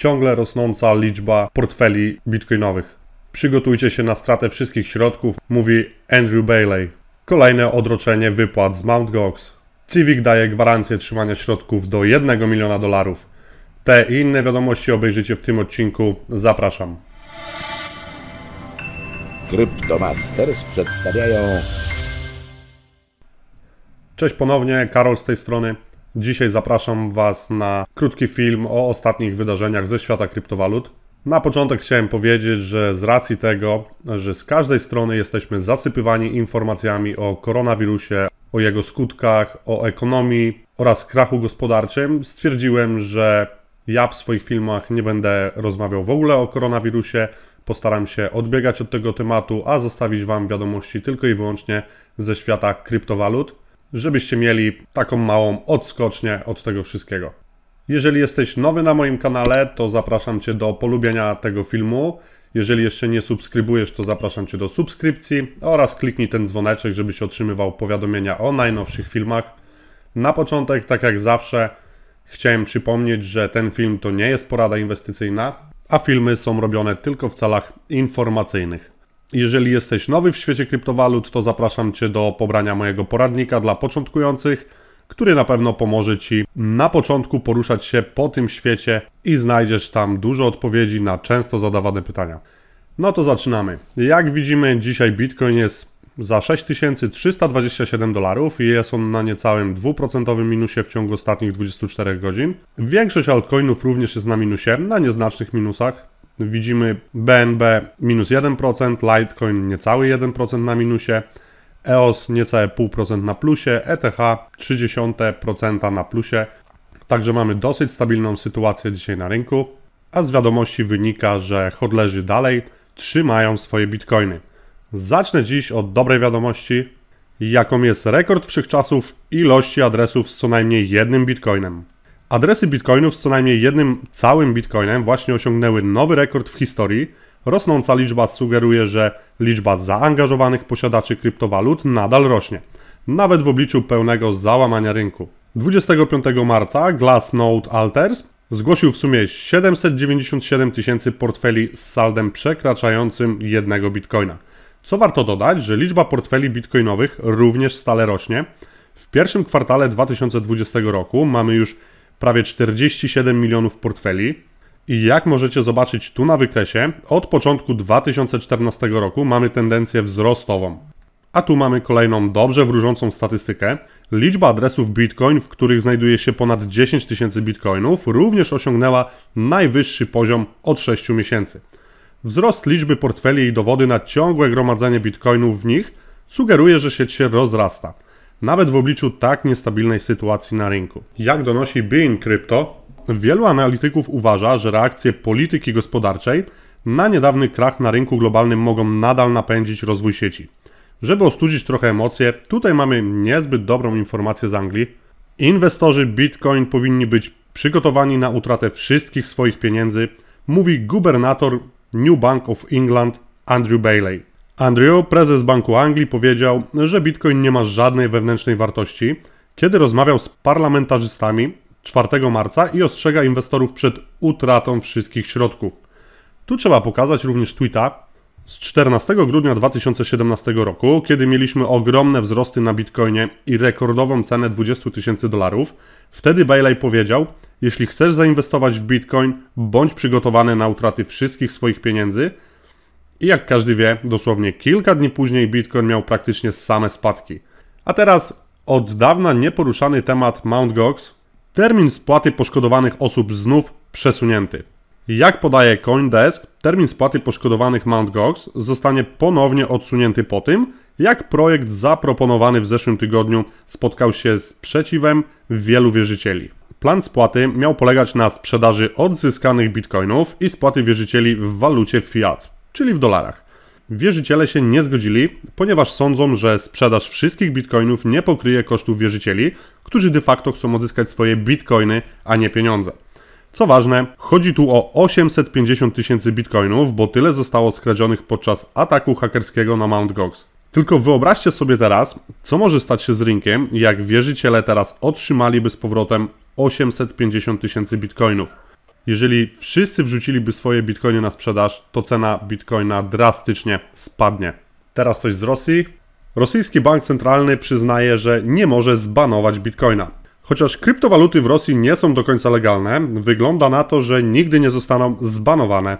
ciągle rosnąca liczba portfeli bitcoinowych. Przygotujcie się na stratę wszystkich środków, mówi Andrew Bailey. Kolejne odroczenie wypłat z Mt. Gox. Civic daje gwarancję trzymania środków do 1 miliona dolarów. Te i inne wiadomości obejrzycie w tym odcinku. Zapraszam. Cryptomasters przedstawiają. Cześć ponownie, Karol z tej strony. Dzisiaj zapraszam Was na krótki film o ostatnich wydarzeniach ze świata kryptowalut. Na początek chciałem powiedzieć, że z racji tego, że z każdej strony jesteśmy zasypywani informacjami o koronawirusie, o jego skutkach, o ekonomii oraz krachu gospodarczym, stwierdziłem, że ja w swoich filmach nie będę rozmawiał w ogóle o koronawirusie. Postaram się odbiegać od tego tematu, a zostawić Wam wiadomości tylko i wyłącznie ze świata kryptowalut żebyście mieli taką małą odskocznię od tego wszystkiego. Jeżeli jesteś nowy na moim kanale, to zapraszam Cię do polubienia tego filmu. Jeżeli jeszcze nie subskrybujesz, to zapraszam Cię do subskrypcji oraz kliknij ten dzwoneczek, żebyś otrzymywał powiadomienia o najnowszych filmach. Na początek, tak jak zawsze, chciałem przypomnieć, że ten film to nie jest porada inwestycyjna, a filmy są robione tylko w celach informacyjnych. Jeżeli jesteś nowy w świecie kryptowalut, to zapraszam Cię do pobrania mojego poradnika dla początkujących, który na pewno pomoże Ci na początku poruszać się po tym świecie i znajdziesz tam dużo odpowiedzi na często zadawane pytania. No to zaczynamy. Jak widzimy, dzisiaj Bitcoin jest za 6327 dolarów i jest on na niecałym 2% minusie w ciągu ostatnich 24 godzin. Większość altcoinów również jest na minusie, na nieznacznych minusach. Widzimy BNB minus 1%, Litecoin niecały 1% na minusie, EOS niecałe 0,5% na plusie, ETH 0,3% na plusie. Także mamy dosyć stabilną sytuację dzisiaj na rynku, a z wiadomości wynika, że hodlerzy dalej trzymają swoje bitcoiny. Zacznę dziś od dobrej wiadomości, jaką jest rekord wszechczasów ilości adresów z co najmniej jednym bitcoinem. Adresy bitcoinów z co najmniej jednym całym bitcoinem właśnie osiągnęły nowy rekord w historii. Rosnąca liczba sugeruje, że liczba zaangażowanych posiadaczy kryptowalut nadal rośnie, nawet w obliczu pełnego załamania rynku. 25 marca Glassnode Alters zgłosił w sumie 797 tysięcy portfeli z saldem przekraczającym jednego bitcoina. Co warto dodać, że liczba portfeli bitcoinowych również stale rośnie. W pierwszym kwartale 2020 roku mamy już prawie 47 milionów portfeli. I jak możecie zobaczyć tu na wykresie, od początku 2014 roku mamy tendencję wzrostową. A tu mamy kolejną dobrze wróżącą statystykę. Liczba adresów Bitcoin, w których znajduje się ponad 10 tysięcy Bitcoinów, również osiągnęła najwyższy poziom od 6 miesięcy. Wzrost liczby portfeli i dowody na ciągłe gromadzenie Bitcoinów w nich sugeruje, że sieć się rozrasta nawet w obliczu tak niestabilnej sytuacji na rynku. Jak donosi Being Crypto, wielu analityków uważa, że reakcje polityki gospodarczej na niedawny krach na rynku globalnym mogą nadal napędzić rozwój sieci. Żeby ostudzić trochę emocje, tutaj mamy niezbyt dobrą informację z Anglii. Inwestorzy Bitcoin powinni być przygotowani na utratę wszystkich swoich pieniędzy, mówi gubernator New Bank of England Andrew Bailey. Andrew, prezes Banku Anglii, powiedział, że bitcoin nie ma żadnej wewnętrznej wartości, kiedy rozmawiał z parlamentarzystami 4 marca i ostrzega inwestorów przed utratą wszystkich środków. Tu trzeba pokazać również tweeta z 14 grudnia 2017 roku, kiedy mieliśmy ogromne wzrosty na bitcoinie i rekordową cenę 20 tysięcy dolarów. Wtedy Bailey powiedział: Jeśli chcesz zainwestować w bitcoin, bądź przygotowany na utraty wszystkich swoich pieniędzy i jak każdy wie, dosłownie kilka dni później Bitcoin miał praktycznie same spadki. A teraz od dawna nieporuszany temat Mt. Gox, termin spłaty poszkodowanych osób znów przesunięty. Jak podaje CoinDesk, termin spłaty poszkodowanych Mt. Gox zostanie ponownie odsunięty po tym, jak projekt zaproponowany w zeszłym tygodniu spotkał się z sprzeciwem wielu wierzycieli. Plan spłaty miał polegać na sprzedaży odzyskanych bitcoinów i spłaty wierzycieli w walucie fiat czyli w dolarach. Wierzyciele się nie zgodzili, ponieważ sądzą, że sprzedaż wszystkich bitcoinów nie pokryje kosztów wierzycieli, którzy de facto chcą odzyskać swoje bitcoiny, a nie pieniądze. Co ważne, chodzi tu o 850 tysięcy bitcoinów, bo tyle zostało skradzionych podczas ataku hakerskiego na Mount Gox. Tylko wyobraźcie sobie teraz, co może stać się z rynkiem, jak wierzyciele teraz otrzymaliby z powrotem 850 tysięcy bitcoinów jeżeli wszyscy wrzuciliby swoje bitcoiny na sprzedaż, to cena bitcoina drastycznie spadnie. Teraz coś z Rosji. Rosyjski bank centralny przyznaje, że nie może zbanować bitcoina. Chociaż kryptowaluty w Rosji nie są do końca legalne, wygląda na to, że nigdy nie zostaną zbanowane.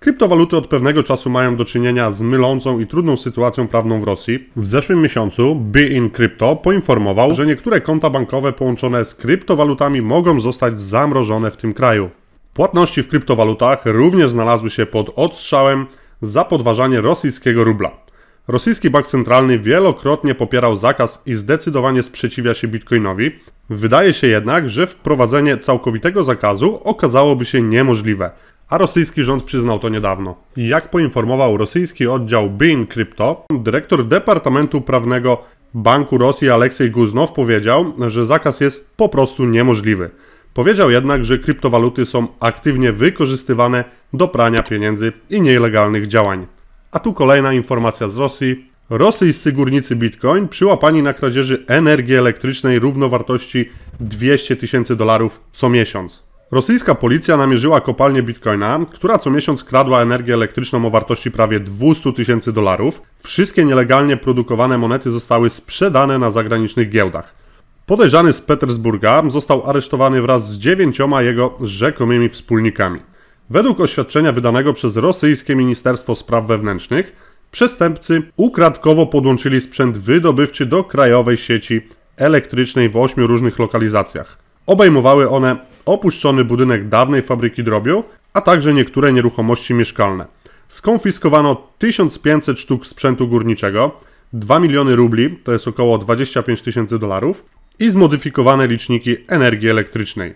Kryptowaluty od pewnego czasu mają do czynienia z mylącą i trudną sytuacją prawną w Rosji. W zeszłym miesiącu BeIn Crypto poinformował, że niektóre konta bankowe połączone z kryptowalutami mogą zostać zamrożone w tym kraju. Płatności w kryptowalutach również znalazły się pod odstrzałem za podważanie rosyjskiego rubla. Rosyjski bank centralny wielokrotnie popierał zakaz i zdecydowanie sprzeciwia się bitcoinowi. Wydaje się jednak, że wprowadzenie całkowitego zakazu okazałoby się niemożliwe, a rosyjski rząd przyznał to niedawno. Jak poinformował rosyjski oddział Bin Crypto, dyrektor Departamentu Prawnego Banku Rosji Aleksiej Guznow powiedział, że zakaz jest po prostu niemożliwy. Powiedział jednak, że kryptowaluty są aktywnie wykorzystywane do prania pieniędzy i nielegalnych działań. A tu kolejna informacja z Rosji. Rosyjscy górnicy Bitcoin przyłapani na kradzieży energii elektrycznej równowartości 200 tysięcy dolarów co miesiąc. Rosyjska policja namierzyła kopalnię bitcoina, która co miesiąc kradła energię elektryczną o wartości prawie 200 tysięcy dolarów. Wszystkie nielegalnie produkowane monety zostały sprzedane na zagranicznych giełdach. Podejrzany z Petersburga został aresztowany wraz z dziewięcioma jego rzekomymi wspólnikami. Według oświadczenia wydanego przez rosyjskie Ministerstwo Spraw Wewnętrznych, przestępcy ukradkowo podłączyli sprzęt wydobywczy do krajowej sieci elektrycznej w ośmiu różnych lokalizacjach. Obejmowały one opuszczony budynek dawnej fabryki drobiu, a także niektóre nieruchomości mieszkalne. Skonfiskowano 1500 sztuk sprzętu górniczego, 2 miliony rubli, to jest około 25 tysięcy dolarów, i zmodyfikowane liczniki energii elektrycznej.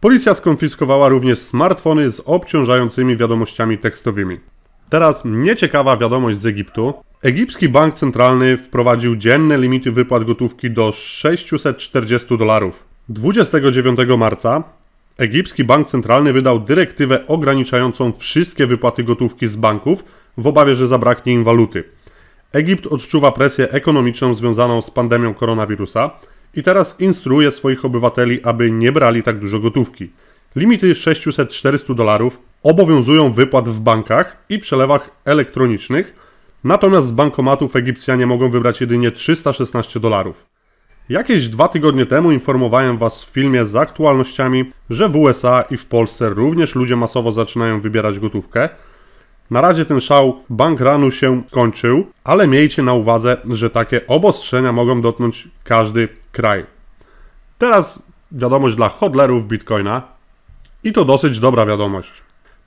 Policja skonfiskowała również smartfony z obciążającymi wiadomościami tekstowymi. Teraz nieciekawa wiadomość z Egiptu. Egipski Bank Centralny wprowadził dzienne limity wypłat gotówki do 640 dolarów. 29 marca Egipski Bank Centralny wydał dyrektywę ograniczającą wszystkie wypłaty gotówki z banków w obawie, że zabraknie im waluty. Egipt odczuwa presję ekonomiczną związaną z pandemią koronawirusa, i teraz instruuje swoich obywateli, aby nie brali tak dużo gotówki. Limity 600-400 dolarów obowiązują wypłat w bankach i przelewach elektronicznych, natomiast z bankomatów Egipcjanie mogą wybrać jedynie 316 dolarów. Jakieś dwa tygodnie temu informowałem Was w filmie z aktualnościami, że w USA i w Polsce również ludzie masowo zaczynają wybierać gotówkę. Na razie ten szał bank ranu się kończył, ale miejcie na uwadze, że takie obostrzenia mogą dotknąć każdy kraj. Teraz wiadomość dla hodlerów bitcoina i to dosyć dobra wiadomość.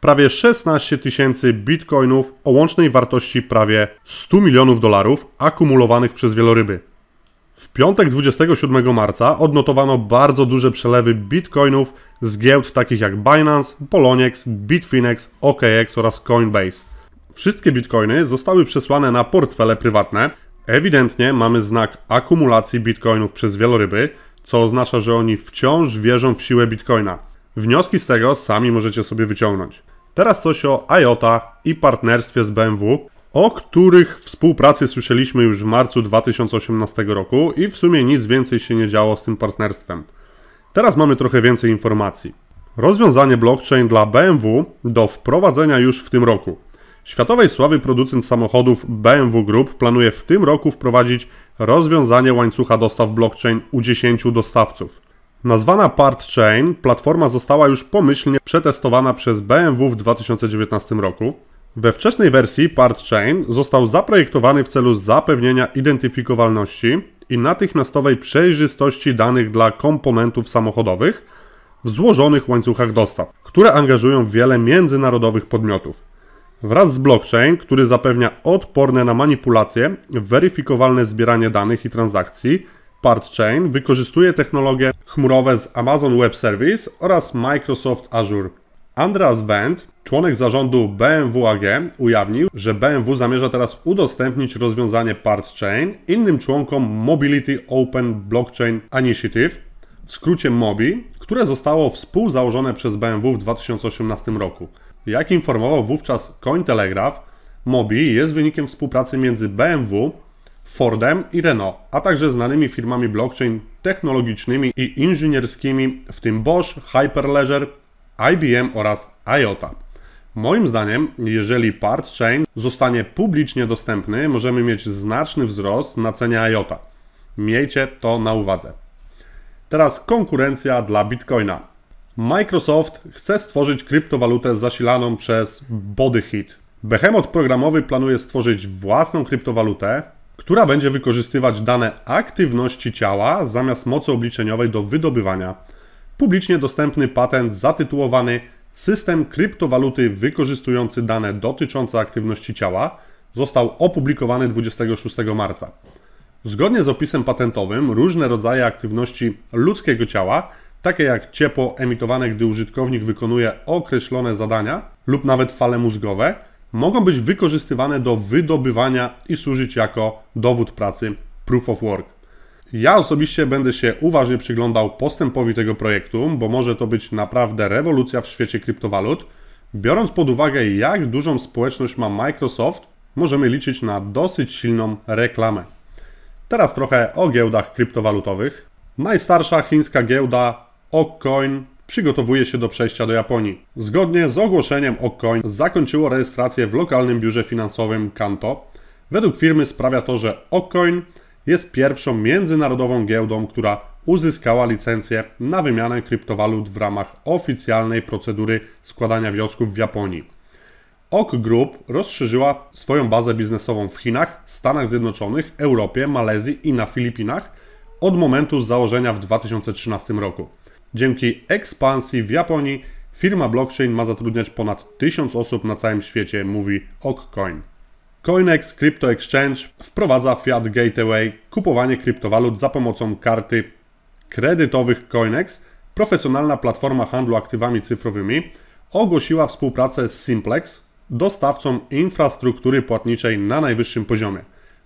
Prawie 16 tysięcy bitcoinów o łącznej wartości prawie 100 milionów dolarów akumulowanych przez wieloryby. W piątek 27 marca odnotowano bardzo duże przelewy bitcoinów z giełd takich jak Binance, Poloniex, Bitfinex, OKX oraz Coinbase. Wszystkie bitcoiny zostały przesłane na portfele prywatne, Ewidentnie mamy znak akumulacji bitcoinów przez wieloryby, co oznacza, że oni wciąż wierzą w siłę bitcoina. Wnioski z tego sami możecie sobie wyciągnąć. Teraz coś o IOTA i partnerstwie z BMW, o których współpracy słyszeliśmy już w marcu 2018 roku i w sumie nic więcej się nie działo z tym partnerstwem. Teraz mamy trochę więcej informacji. Rozwiązanie blockchain dla BMW do wprowadzenia już w tym roku. Światowej sławy producent samochodów BMW Group planuje w tym roku wprowadzić rozwiązanie łańcucha dostaw blockchain u 10 dostawców. Nazwana Part Chain platforma została już pomyślnie przetestowana przez BMW w 2019 roku. We wczesnej wersji Part Chain został zaprojektowany w celu zapewnienia identyfikowalności i natychmiastowej przejrzystości danych dla komponentów samochodowych w złożonych łańcuchach dostaw, które angażują wiele międzynarodowych podmiotów wraz z blockchain, który zapewnia odporne na manipulacje, weryfikowalne zbieranie danych i transakcji, PartChain wykorzystuje technologie chmurowe z Amazon Web Service oraz Microsoft Azure. Andreas Wendt, członek zarządu BMW AG, ujawnił, że BMW zamierza teraz udostępnić rozwiązanie PartChain innym członkom Mobility Open Blockchain Initiative, w skrócie MOBI, które zostało współzałożone przez BMW w 2018 roku. Jak informował wówczas Cointelegraph, Mobi jest wynikiem współpracy między BMW, Fordem i Renault, a także znanymi firmami blockchain technologicznymi i inżynierskimi, w tym Bosch, Hyperledger, IBM oraz IOTA. Moim zdaniem, jeżeli part chain zostanie publicznie dostępny, możemy mieć znaczny wzrost na cenie IOTA. Miejcie to na uwadze. Teraz konkurencja dla Bitcoina. Microsoft chce stworzyć kryptowalutę zasilaną przez Bodyhit. Behemoth programowy planuje stworzyć własną kryptowalutę, która będzie wykorzystywać dane aktywności ciała zamiast mocy obliczeniowej do wydobywania. Publicznie dostępny patent zatytułowany System kryptowaluty wykorzystujący dane dotyczące aktywności ciała został opublikowany 26 marca. Zgodnie z opisem patentowym, różne rodzaje aktywności ludzkiego ciała takie jak ciepło emitowane, gdy użytkownik wykonuje określone zadania lub nawet fale mózgowe, mogą być wykorzystywane do wydobywania i służyć jako dowód pracy proof of work. Ja osobiście będę się uważnie przyglądał postępowi tego projektu, bo może to być naprawdę rewolucja w świecie kryptowalut. Biorąc pod uwagę, jak dużą społeczność ma Microsoft, możemy liczyć na dosyć silną reklamę. Teraz trochę o giełdach kryptowalutowych. Najstarsza chińska giełda Okcoin przygotowuje się do przejścia do Japonii. Zgodnie z ogłoszeniem Okcoin zakończyło rejestrację w lokalnym biurze finansowym Kanto. Według firmy sprawia to, że Okcoin jest pierwszą międzynarodową giełdą, która uzyskała licencję na wymianę kryptowalut w ramach oficjalnej procedury składania wniosków w Japonii. OK Group rozszerzyła swoją bazę biznesową w Chinach, Stanach Zjednoczonych, Europie, Malezji i na Filipinach od momentu założenia w 2013 roku. Dzięki ekspansji w Japonii firma blockchain ma zatrudniać ponad 1000 osób na całym świecie, mówi Okcoin. Coinex Crypto Exchange wprowadza Fiat Gateway, kupowanie kryptowalut za pomocą karty kredytowych Coinex, profesjonalna platforma handlu aktywami cyfrowymi, ogłosiła współpracę z Simplex, dostawcą infrastruktury płatniczej na najwyższym poziomie.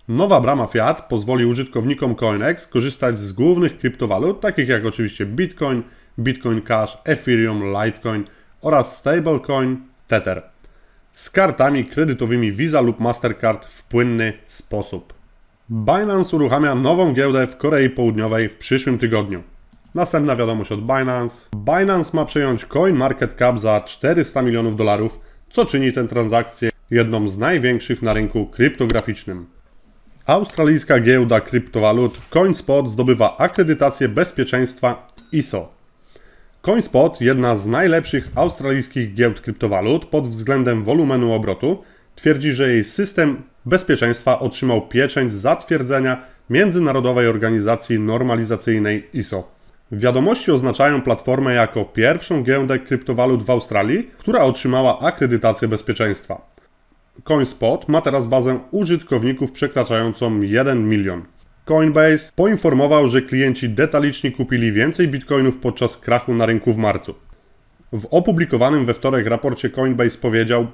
Nowa brama Fiat pozwoli użytkownikom Coinex korzystać z głównych kryptowalut, takich jak oczywiście Bitcoin, Bitcoin Cash, Ethereum, Litecoin oraz stablecoin Tether z kartami kredytowymi Visa lub Mastercard w płynny sposób. Binance uruchamia nową giełdę w Korei Południowej w przyszłym tygodniu. Następna wiadomość od Binance. Binance ma przejąć CoinMarketCap za 400 milionów dolarów, co czyni tę transakcję jedną z największych na rynku kryptograficznym. Australijska giełda kryptowalut CoinSpot zdobywa akredytację bezpieczeństwa ISO. CoinSpot, jedna z najlepszych australijskich giełd kryptowalut pod względem wolumenu obrotu, twierdzi, że jej system bezpieczeństwa otrzymał pieczęć zatwierdzenia Międzynarodowej Organizacji Normalizacyjnej ISO. Wiadomości oznaczają platformę jako pierwszą giełdę kryptowalut w Australii, która otrzymała akredytację bezpieczeństwa. CoinSpot ma teraz bazę użytkowników przekraczającą 1 milion. Coinbase poinformował, że klienci detalicznie kupili więcej bitcoinów podczas krachu na rynku w marcu. W opublikowanym we wtorek raporcie Coinbase powiedział,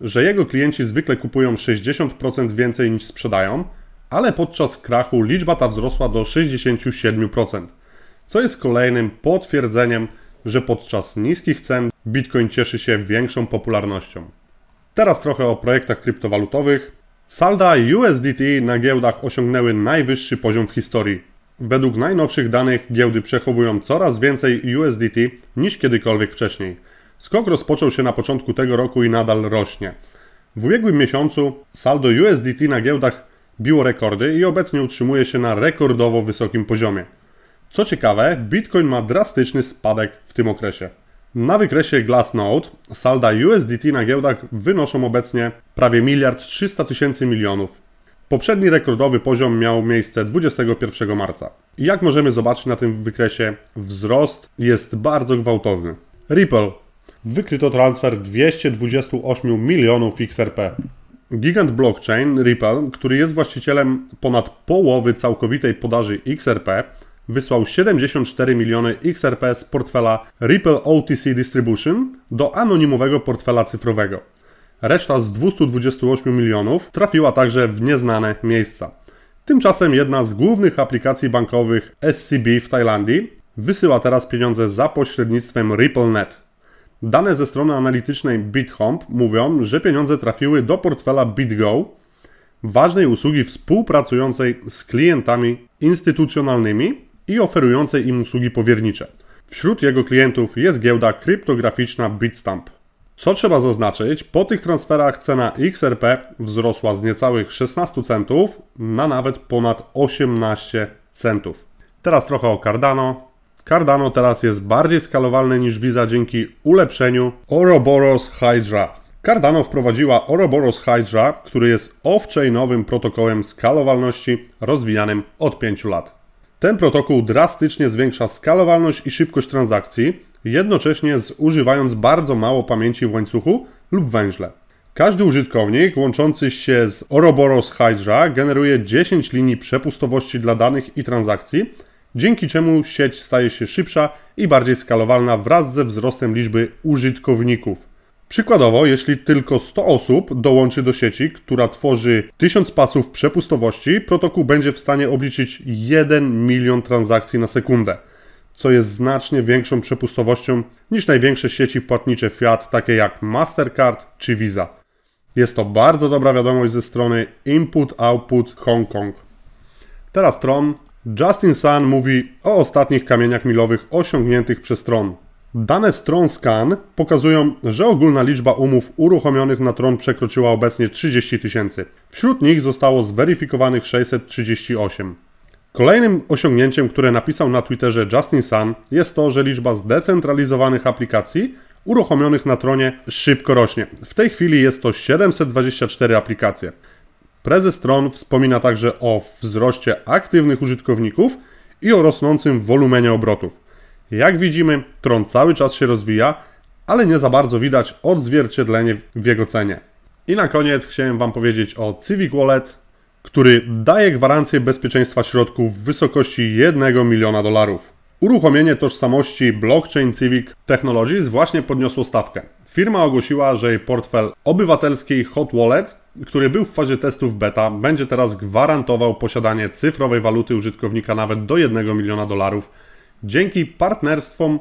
że jego klienci zwykle kupują 60% więcej niż sprzedają, ale podczas krachu liczba ta wzrosła do 67%, co jest kolejnym potwierdzeniem, że podczas niskich cen Bitcoin cieszy się większą popularnością. Teraz trochę o projektach kryptowalutowych. Salda USDT na giełdach osiągnęły najwyższy poziom w historii. Według najnowszych danych giełdy przechowują coraz więcej USDT niż kiedykolwiek wcześniej. Skok rozpoczął się na początku tego roku i nadal rośnie. W ubiegłym miesiącu saldo USDT na giełdach biło rekordy i obecnie utrzymuje się na rekordowo wysokim poziomie. Co ciekawe, Bitcoin ma drastyczny spadek w tym okresie. Na wykresie Glassnode salda USDT na giełdach wynoszą obecnie prawie miliard 300 tysięcy milionów. Poprzedni rekordowy poziom miał miejsce 21 marca. Jak możemy zobaczyć na tym wykresie, wzrost jest bardzo gwałtowny. Ripple. Wykryto transfer 228 milionów XRP. Gigant blockchain Ripple, który jest właścicielem ponad połowy całkowitej podaży XRP, wysłał 74 miliony XRP z portfela Ripple OTC Distribution do anonimowego portfela cyfrowego. Reszta z 228 milionów trafiła także w nieznane miejsca. Tymczasem jedna z głównych aplikacji bankowych SCB w Tajlandii wysyła teraz pieniądze za pośrednictwem RippleNet. Dane ze strony analitycznej BitHomp mówią, że pieniądze trafiły do portfela BitGo, ważnej usługi współpracującej z klientami instytucjonalnymi i oferujące im usługi powiernicze. Wśród jego klientów jest giełda kryptograficzna Bitstamp. Co trzeba zaznaczyć, po tych transferach cena XRP wzrosła z niecałych 16 centów na nawet ponad 18 centów. Teraz trochę o Cardano. Cardano teraz jest bardziej skalowalny niż Visa dzięki ulepszeniu Ouroboros Hydra. Cardano wprowadziła Ouroboros Hydra, który jest off-chainowym protokołem skalowalności rozwijanym od 5 lat. Ten protokół drastycznie zwiększa skalowalność i szybkość transakcji, jednocześnie zużywając bardzo mało pamięci w łańcuchu lub węźle. Każdy użytkownik łączący się z Ouroboros Hydra generuje 10 linii przepustowości dla danych i transakcji, dzięki czemu sieć staje się szybsza i bardziej skalowalna wraz ze wzrostem liczby użytkowników. Przykładowo, jeśli tylko 100 osób dołączy do sieci, która tworzy 1000 pasów przepustowości, protokół będzie w stanie obliczyć 1 milion transakcji na sekundę, co jest znacznie większą przepustowością niż największe sieci płatnicze Fiat, takie jak Mastercard czy Visa. Jest to bardzo dobra wiadomość ze strony Input Output Hong Kong. Teraz Tron. Justin Sun mówi o ostatnich kamieniach milowych osiągniętych przez Tron. Dane stron scan pokazują, że ogólna liczba umów uruchomionych na tron przekroczyła obecnie 30 tysięcy. Wśród nich zostało zweryfikowanych 638. Kolejnym osiągnięciem, które napisał na Twitterze Justin Sun, jest to, że liczba zdecentralizowanych aplikacji uruchomionych na tronie szybko rośnie. W tej chwili jest to 724 aplikacje. Prezes Tron wspomina także o wzroście aktywnych użytkowników i o rosnącym wolumenie obrotów. Jak widzimy, Tron cały czas się rozwija, ale nie za bardzo widać odzwierciedlenie w jego cenie. I na koniec chciałem Wam powiedzieć o Civic Wallet, który daje gwarancję bezpieczeństwa środków w wysokości 1 miliona dolarów. Uruchomienie tożsamości blockchain Civic Technologies właśnie podniosło stawkę. Firma ogłosiła, że jej portfel obywatelski Hot Wallet, który był w fazie testów beta, będzie teraz gwarantował posiadanie cyfrowej waluty użytkownika nawet do 1 miliona dolarów dzięki partnerstwom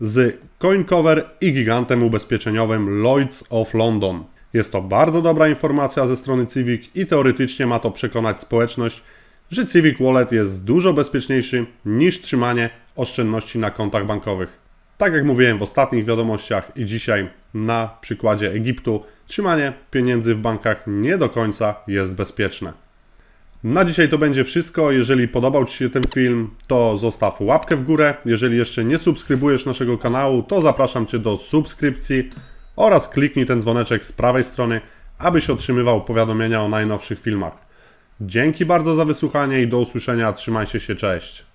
z CoinCover i gigantem ubezpieczeniowym Lloyds of London. Jest to bardzo dobra informacja ze strony Civic i teoretycznie ma to przekonać społeczność, że Civic Wallet jest dużo bezpieczniejszy niż trzymanie oszczędności na kontach bankowych. Tak jak mówiłem w ostatnich wiadomościach i dzisiaj na przykładzie Egiptu, trzymanie pieniędzy w bankach nie do końca jest bezpieczne. Na dzisiaj to będzie wszystko. Jeżeli podobał Ci się ten film, to zostaw łapkę w górę. Jeżeli jeszcze nie subskrybujesz naszego kanału, to zapraszam Cię do subskrypcji oraz kliknij ten dzwoneczek z prawej strony, abyś otrzymywał powiadomienia o najnowszych filmach. Dzięki bardzo za wysłuchanie i do usłyszenia. Trzymajcie się, cześć.